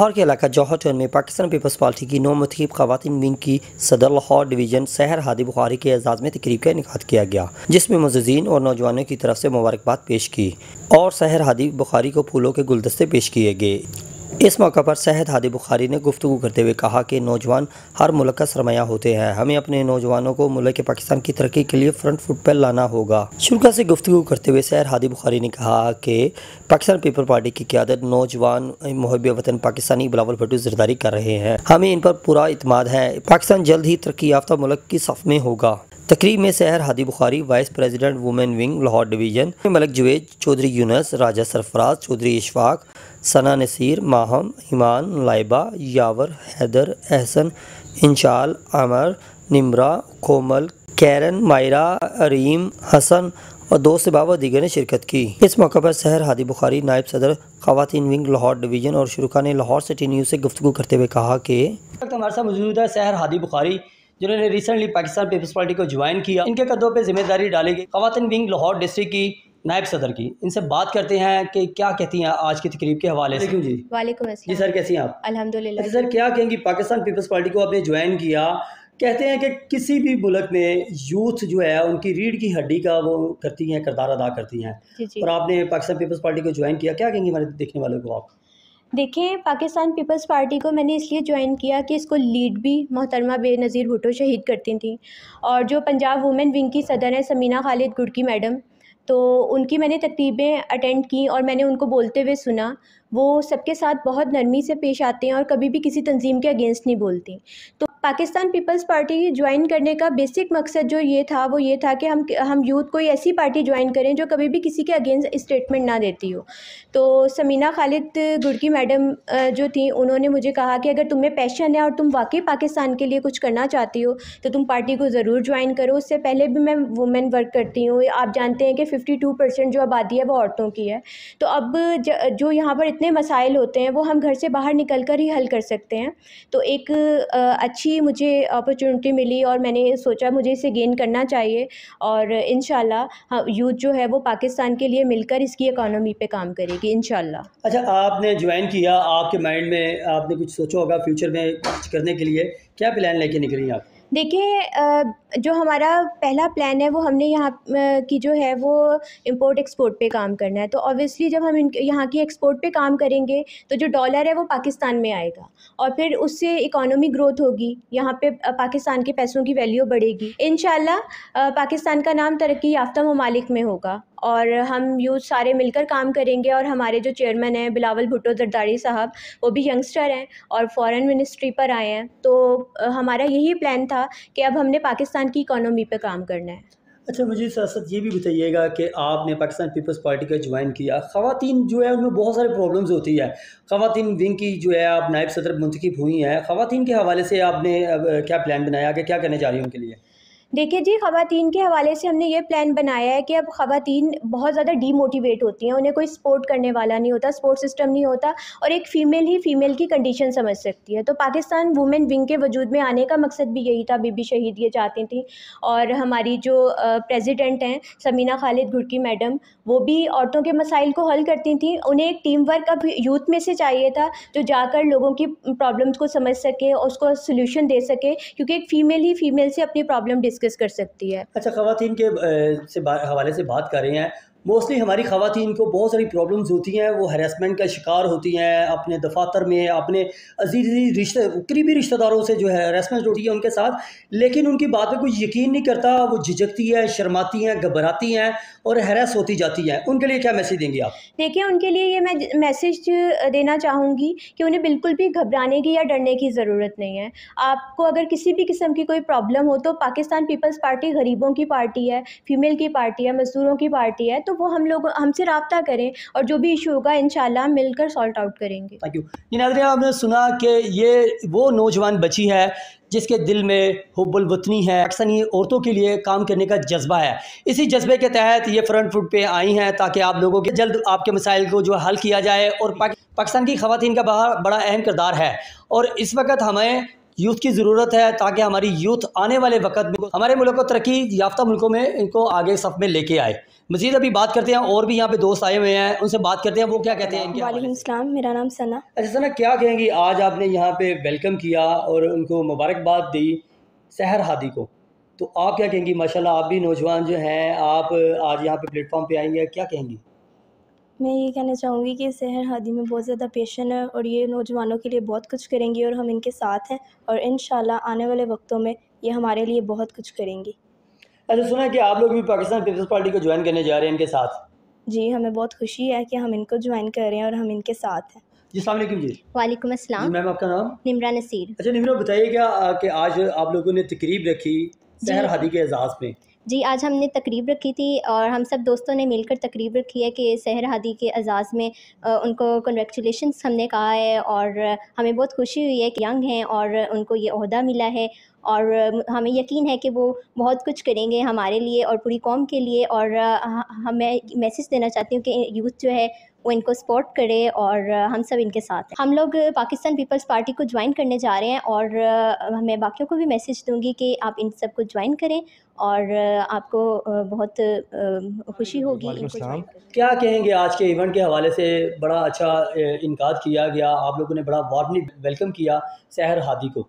लाहौर के इलाका जौहर टन में पाकिस्तान पीपल्स पार्टी की नौ मतकीब खातन विंग की सदर लाहौर डिवीजन सहर हादी बुखारी के एजाज़ में तकरीब का इनका किया गया जिसमें मुजजीन और नौजवानों की तरफ से मुबारकबाद पेश की और सहर हादी बुखारी को फूलों के गुलदस्ते पेश किए गए इस मौका पर सहद हादी बुखारी ने गुफ्तु करते हुए कहा कि नौजवान हर मुल्क का सरमाया होते हैं हमें अपने नौजवानों को मुल्क के पाकिस्तान की तरक्की के लिए फ्रंट फुट पर लाना होगा शुरुआत से गुफ्तु करते हुए सहर हादी बुखारी ने कहा कि पाकिस्तान पीपल पार्टी की क्यादत नौजवान मुहब वतन पाकिस्तानी बिलावल भट्टू जरदारी कर रहे हैं हमें इन पर पूरा इतमाद है पाकिस्तान जल्द ही तरक्की याफ्ता मुल्क की सफ में होगा तकरीब में Sehar Hadi Bukhari vice president women wing Lahore division Malik Javed Chaudhry Younus Raja Sarfraz Chaudhry Ishfaq Sana Naseer Maham Iman Laiba Yawar Haider Ehsan Inshal Amar Nimra Komal Karen Maira Areem Hasan और दो से बाबा दीगर ने शिरकत की इस मौके पर शहर हादी बुखारी नायब सदर खातन विंग लाहौर डिवीजन और शुरुका ने लाहौर सिटी न्यूज़ से गुफ्तु करते हुए कहा कि हमारे साथ मौजूद है शहर हादी बुखारी जिन्होंने रिसेंटली पाकिस्तान पीपल्स पार्टी को ज्वाइन किया इनके कदों पर जिम्मेदारी डाली गई खातन विंग लाहौर डिस्ट्रिक्ट की नायब सदर की इनसे बात करते हैं कि क्या कहती हैं आज की तकरीब के हवाले से जी जी सर कैसी हैं आप अल्हम्दुलिल्लाह अच्छा सर क्या कहेंगी पाकिस्तान पीपल्स पार्टी को आपने ज्वाइन किया कहते हैं कि किसी भी मुल्क में यूथ जो है उनकी रीढ़ की हड्डी का वो करती हैं करदार अदा करती हैं और आपने पाकिस्तान पीपल्स पार्टी को ज्वाइन किया क्या कहेंगी हमारे देखने वालों को आप देखिए पाकिस्तान पीपल्स पार्टी को मैंने इसलिए ज्वाइन किया कि इसको लीड भी मोहतरमा बेनज़ीर भुटो शहीद करती थी और जो पंजाब वुमेन विंग की सदर है समीना खालिद गुड़की मैडम तो उनकी मैंने तकतीबें अटेंड की और मैंने उनको बोलते हुए सुना वो सबके साथ बहुत नरमी से पेश आते हैं और कभी भी किसी तंजीम के अगेंस्ट नहीं बोलती तो पाकिस्तान पीपल्स पार्टी ज्वाइन करने का बेसिक मकसद जो ये था वो ये था कि हम हम यूथ कोई ऐसी पार्टी ज्वाइन करें जो कभी भी किसी के अगेंस्ट स्टेटमेंट ना देती हो तो समीना खालिद गुड़की मैडम जो थी उन्होंने मुझे कहा कि अगर तुम्हें पैशन है और तुम वाकई पाकिस्तान के लिए कुछ करना चाहती हो तो तुम पार्टी को ज़रूर ज्वाइन करो उससे पहले भी मैं वुमेन वर्क करती हूँ आप जानते हैं कि फ़िफ्टी टू परसेंट जो आबादी है वो औरतों की है तो अब जो यहाँ पर इतने मसाइल होते हैं वो हम घर से बाहर निकल कर ही हल कर सकते हैं तो एक अच्छी अच्छी मुझे अपॉर्चुनिटी मिली और मैंने सोचा मुझे इसे गेन करना चाहिए और इन यूथ हाँ, जो है वो पाकिस्तान के लिए मिलकर इसकी इकानमी पर काम करेगी इन अच्छा आपने ज्वाइन किया आपके माइंड में आपने कुछ सोचा होगा फ्यूचर में कुछ करने के लिए क्या प्लान लेके निकली आप देखिए जो हमारा पहला प्लान है वो हमने यहाँ की जो है वो इम्पोर्ट एक्सपोर्ट पे काम करना है तो ऑब्वियसली जब हम यहाँ की एक्सपोर्ट पे काम करेंगे तो जो डॉलर है वो पाकिस्तान में आएगा और फिर उससे इकोनॉमी ग्रोथ होगी यहाँ पे पाकिस्तान के पैसों की वैल्यू बढ़ेगी इन पाकिस्तान का नाम तरक्की याफ्ता ममालिक में होगा और हम यूथ सारे मिलकर काम करेंगे और हमारे जो चेयरमैन हैं बिलावल भुट्टो जरदारी साहब वो भी यंगस्टर हैं और फॉरेन मिनिस्ट्री पर आए हैं तो हमारा यही प्लान था कि अब हमने पाकिस्तान की इकोनॉमी पर काम करना है अच्छा मुझे साथ साथ ये भी बताइएगा कि आपने पाकिस्तान पीपल्स पार्टी का ज्वाइन किया खातन जो है उनमें बहुत सारे प्रॉब्लम्स होती है खातन विंग की जो है आप नायब सदर मुंतखब हुई हैं खातन के हवाले से आपने क्या प्लान बनाया कि क्या करने जा रही है उनके लिए देखिए जी खातन के हवाले से हमने ये प्लान बनाया है कि अब खातन बहुत ज़्यादा डीमोटिवेट होती हैं उन्हें कोई सपोर्ट करने वाला नहीं होता सपोर्ट सिस्टम नहीं होता और एक फ़ीमेल ही फ़ीमेल की कंडीशन समझ सकती है तो पाकिस्तान वुमेन विंग के वजूद में आने का मकसद भी यही था बीबी शहीद ये चाहती थी और हमारी जो प्रेजिडेंट हैं समीना खालिद घुड़की मैडम वो भी औरतों के मसाइल को हल करती थी उन्हें एक टीम वर्क अब यूथ में से चाहिए था जो जाकर लोगों की प्रॉब्लम्स को समझ सके उसको सोल्यूशन दे सके क्योंकि एक फ़ीमेल ही फ़ीमेल से अपनी प्रॉब्लम डिस्कस कर सकती है अच्छा खातन के से हवाले से बात कर रहे हैं मोस्टली हमारी खातन को बहुत सारी प्रॉब्लम्स होती हैं वो हरेसमेंट का शिकार होती हैं अपने दफातर में अपने अजीज रिश्ते करीबी रिश्तेदारों से जो है हरेसमेंट होती है उनके साथ लेकिन उनकी बात पर कोई यकीन नहीं करता वो झिझकती है शर्माती हैं घबराती हैं और हरेस होती जाती है उनके लिए क्या मैसेज देंगे आप देखिए उनके लिए ये मैं मैसेज देना चाहूँगी कि उन्हें बिल्कुल भी घबराने की या डरने की ज़रूरत नहीं है आपको अगर किसी भी किस्म की कोई प्रॉब्लम हो तो पाकिस्तान पीपल्स पार्टी गरीबों की पार्टी है फीमेल की पार्टी है मज़दूरों की पार्टी है तो तो वो हम लोग हमसे रबता करें और जो भी इशू होगा इन मिलकर सॉल्ट आउट करेंगे आपने सुना कि ये वो नौजवान बची है जिसके दिल में हब्बुल वतनी है अक्सर ये औरतों के लिए काम करने का जज्बा है इसी जज्बे के तहत ये फ्रंट फुट पे आई हैं ताकि आप लोगों के जल्द आपके मसाइल को जो हल किया जाए और पाकिस्तान की खातन का बड़ा अहम किरदार है और इस वक्त हमें यूथ की ज़रूरत है ताकि हमारी यूथ आने वाले वक्त में हमारे मुल्क को तरक्की याफ्ता मुल्कों में इनको आगे सफ में लेके आए मजीद अभी बात करते हैं और भी यहाँ पे दोस्त आए हुए हैं उनसे बात करते हैं वो क्या कहते हैं वालेकाम मेरा नाम सना अच्छा सना क्या कहेंगी आज आपने यहाँ पे वेलकम किया और उनको मुबारकबाद दी सहर हादी को तो आप क्या कहेंगी माशाल्लाह आप भी नौजवान जो हैं आप आज यहाँ पे प्लेटफॉर्म पे आएंगे क्या कहेंगी मैं ये कहना चाहूँगी कि शहर हादी में बहुत ज़्यादा पेशन है और ये नौजवानों के लिए बहुत कुछ करेंगी और हम इनके साथ हैं और इन आने वाले वक्तों में ये हमारे लिए बहुत कुछ करेंगी अच्छा सुना कि आप लोग भी पाकिस्तान पीपल्स पार्टी को ज्वाइन करने जा रहे हैं इनके साथ जी हमें बहुत खुशी है कि हम इनको ज्वाइन कर रहे हैं और हम इनके साथ हैं जी सलाम जी वालेकुम अस्सलाम मैम आपका नाम निमरा नसीर अच्छा निमरा बताइए क्या कि आज आप लोगों ने तकरीब रखी शहर हादी के एजाज़ में जी आज हमने तकरीब रखी थी और हम सब दोस्तों ने मिलकर तकरीब रखी है कि सहर हादी के एजाज़ में उनको कन्ग्रेचुलेशन हमने कहा है और हमें बहुत खुशी हुई है कि यंग हैं और उनको ये अहदा मिला है और हमें यकीन है कि वो बहुत कुछ करेंगे हमारे लिए और पूरी कौम के लिए और हमें मैसेज देना चाहती हूँ कि यूथ जो है वो इनको सपोर्ट करे और हम सब इनके साथ हैं हम लोग पाकिस्तान पीपल्स पार्टी को ज्वाइन करने जा रहे हैं और मैं बाकियों को भी मैसेज दूंगी कि आप इन सब को ज्वाइन करें और आपको बहुत खुशी होगी क्या कहेंगे आज के इवेंट के हवाले से बड़ा अच्छा इनका किया गया आप लोगों ने बड़ा वार्मली वेलकम किया सहर हादी को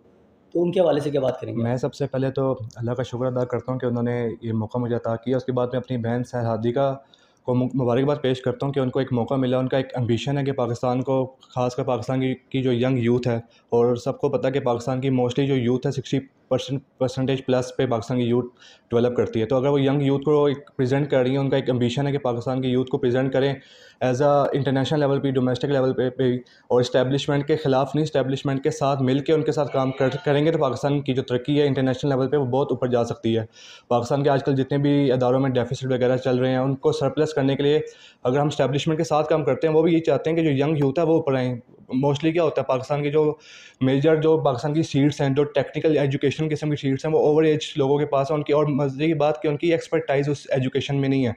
तो उनके हवाले से क्या बात करेंगे मैं सबसे पहले तो अल्लाह का शुक्र अदा करता हूँ कि उन्होंने ये मौका मुझे अदा किया उसके बाद मैं अपनी बहन सहर हादी का को मुबारकबाद पेश करता हूँ कि उनको एक मौका मिला उनका एक एम्बिशन है कि पाकिस्तान को ख़ासकर पाकिस्तान की, की जो यंग यूथ है और सबको पता है कि पाकिस्तान की मोस्टली जो यूथ है सिक्सटी परसेंट परसेंटेज प्लस पे पाकिस्तान की यूथ डेवलप करती है तो अगर वो यंग यूथ को एक प्रेजेंट कर रही है उनका एक एम्बिशन है कि पाकिस्तान की यूथ को प्रेजेंट करें एज अ इंटरनेशनल लेवल पे डोमेस्टिक लेवल पे पे और इस्टेब्लिशमेंट के ख़िलाफ़ नहीं इस्टेब्लिशमेंट के साथ मिल के उनके साथ काम कर, करेंगे तो पाकिस्तान की जो तरक्की है इंटरनेशनल लेवल पर वो बहुत ऊपर जा सकती है पाकिस्तान के आजकल जितने भी इदारों में डेफिसिट वगैरह चल रहे हैं उनको सरप्लस करने के लिए अगर हम स्टैब्लिशमेंट के साथ काम करते हैं वो भी ये चाहते हैं कि जो यंग यूथ है वो ऊपर आएँ मोस्टली क्या होता है पाकिस्तान के जो मेजर जो पाकिस्तान की सीट्स हैं जो टेक्निकल एजुकेशन एजुकेशन किस्म की शीट्स हैं वो ओवर एज लोगों के पास है उनकी और मजे की बात कि उनकी एक्सपर्टाइज उस एजुकेशन में नहीं है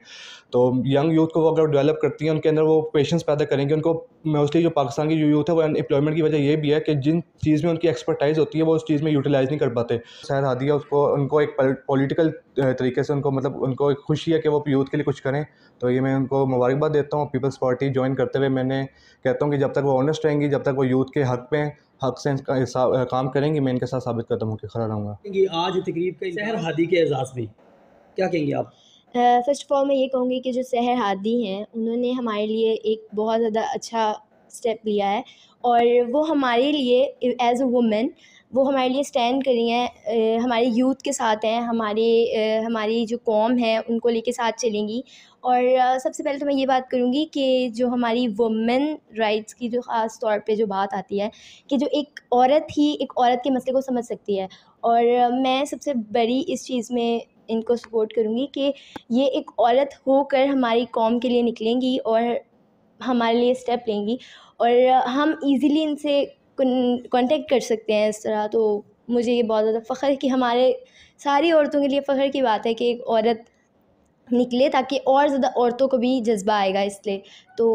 तो यंग यूथ को वो अगर डेवलप करती हैं उनके अंदर वो पेशेंस पैदा करेंगे उनको मोस्टली जो पाकिस्तान की जो यूथ है वो अनएम्प्लॉयमेंट की वजह ये भी है कि जिन चीज़ में उनकी एक्सपर्टाइज होती है वो उस चीज़ में यूटिलाइज़ नहीं कर पाते शायद हादिया उसको उनको एक पॉलिटिकल तरीके से उनको मतलब उनको एक खुशी है कि वो यूथ के लिए कुछ करें तो ये मैं उनको मुबारकबाद देता हूँ पीपल्स पार्टी ज्वाइन करते हुए मैंने कहता हूँ कि जब तक वो ऑनेस्ट रहेंगी जब तक वो यूथ के हक पे हक से काम करेंगे मैं इनके साथ साबित कदम होकर खड़ा रहूँगा आज तकरीब का शहर हादी के एजाज में क्या कहेंगे आप फर्स्ट ऑफ ऑल मैं ये कहूँगी कि जो शहर हादी हैं उन्होंने हमारे लिए एक बहुत ज़्यादा अच्छा स्टेप लिया है और वो हमारे लिए एज अ वुमेन वो हमारे लिए स्टैंड करी हैं हमारे यूथ के साथ हैं हमारे हमारी जो कौम है उनको लेके साथ चलेंगी और सबसे पहले तो मैं ये बात करूँगी कि जो हमारी वुमेन राइट्स की जो ख़ास तौर पे जो बात आती है कि जो एक औरत ही एक औरत के मसले को समझ सकती है और मैं सबसे बड़ी इस चीज़ में इनको सपोर्ट करूँगी कि ये एक औरत होकर हमारी कौम के लिए निकलेंगी और हमारे लिए स्टेप लेंगी और हम इजीली इनसे कांटेक्ट कर सकते हैं इस तरह तो मुझे ये बहुत ज़्यादा फ़ख्र कि हमारे सारी औरतों के लिए फ़ख्र की बात है कि एक औरत निकले ताकि और ज़्यादा औरतों को भी जज्बा आएगा इसलिए तो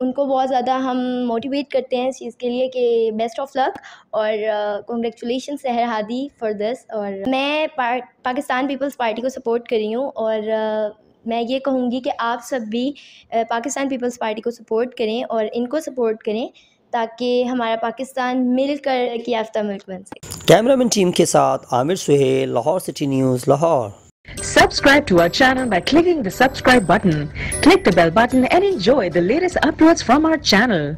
उनको बहुत ज़्यादा हम मोटिवेट करते हैं इस चीज़ के लिए कि बेस्ट ऑफ लक और congratulation Sehar Hadi for this और मैं पा, पाकिस्तान पीपल्स पार्टी को सपोर्ट करी हूँ और uh, मैं ये कहूँगी कि आप सब भी पाकिस्तान पीपल्स पार्टी को सपोर्ट करें और इनको सपोर्ट करें ताकि हमारा पाकिस्तान मिलकर कर याफ्ता मुल्क बन सके कैमरामैन टीम के साथ Aamir Sohail Lahore city news Lahore subscribe to our channel by clicking the subscribe button click the bell button and enjoy the latest upload from our channel